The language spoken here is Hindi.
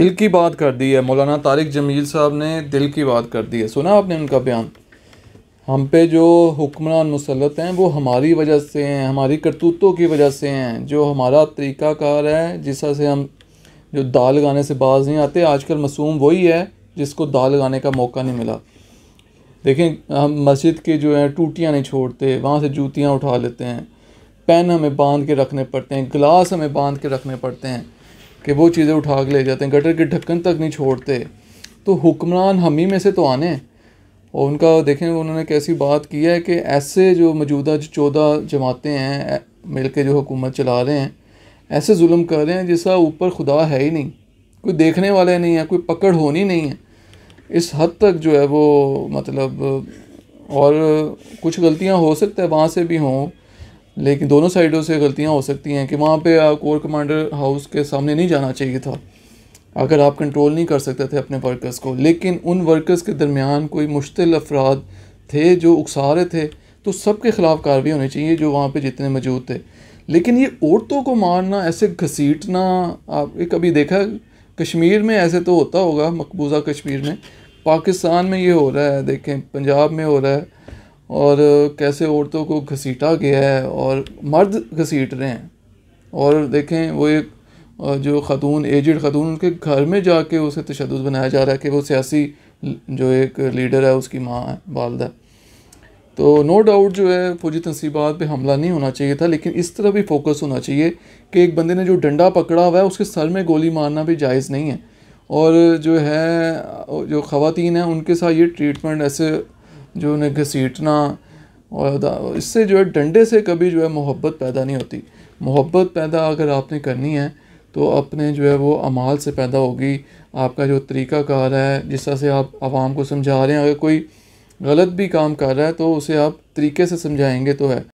दिल की बात कर दी है मौलाना तारिक जमील साहब ने दिल की बात कर दी है सुना आपने उनका बयान हम पे जो हुक्मरान मुसलत हैं वो हमारी वजह से हैं हमारी करतूतों की वजह से हैं जो हमारा तरीक़ाकार है जिससे से हम जो दाल लगाने से बाज नहीं आते आजकल मसूम वही है जिसको दाल लगाने का मौका नहीं मिला देखें हम मस्जिद के जो है टूटियाँ नहीं छोड़ते वहाँ से जूतियाँ उठा लेते हैं पेन हमें बांध के रखने पड़ते हैं गिलास हमें बांध के रखने पड़ते हैं कि वो चीज़ें उठा के ले जाते हैं गटर के ढक्कन तक नहीं छोड़ते तो हुक्मरान हम ही में से तो आने और उनका देखें उन्होंने कैसी बात की है कि ऐसे जो मौजूदा जो चौदह जमातें हैं मिल के जो हुकूमत चला रहे हैं ऐसे जुल्म कर रहे हैं जिसका ऊपर खुदा है ही नहीं कोई देखने वाला नहीं है कोई पकड़ होनी नहीं है इस हद तक जो है वो मतलब और कुछ गलतियां हो सकता है वहाँ से भी हों लेकिन दोनों साइडों से गलतियाँ हो सकती हैं कि वहाँ पे कोर कमांडर हाउस के सामने नहीं जाना चाहिए था अगर आप कंट्रोल नहीं कर सकते थे अपने वर्कर्स को लेकिन उन वर्कर्स के दरमियान कोई मुश्तिल अफराद थे जो उकसा रहे थे तो सब के ख़िलाफ़ कार्रवाई होनी चाहिए जो वहाँ पर जितने मौजूद थे लेकिन ये औरतों को मारना ऐसे घसीटना एक कभी देखा कश्मीर में ऐसे तो होता होगा मकबूजा कश्मीर में पाकिस्तान में ये हो रहा है देखें पंजाब में हो रहा है और कैसे औरतों को घसीटा गया है और मर्द घसीट रहे हैं और देखें वो एक जो ख़तून एजड ख़तून उनके घर में जाके उसे तशद बनाया जा रहा है कि वो सियासी जो एक लीडर है उसकी माँ है वालदा तो नो डाउट जो है फौजी तनसीबात पे हमला नहीं होना चाहिए था लेकिन इस तरह भी फोकस होना चाहिए कि एक बंदे ने जो डंडा पकड़ा हुआ है उसके सर में गोली मारना भी जायज़ नहीं है और जो है जो ख़वान हैं उनके साथ ये ट्रीटमेंट ऐसे जो उन्हें घसीटना और इससे जो है डंडे से कभी जो है मोहब्बत पैदा नहीं होती मोहब्बत पैदा अगर आपने करनी है तो अपने जो है वो अमाल से पैदा होगी आपका जो तरीका कार है जिस तरह से आप आवाम को समझा रहे हैं अगर कोई गलत भी काम कर रहा है तो उसे आप तरीके से समझाएंगे तो है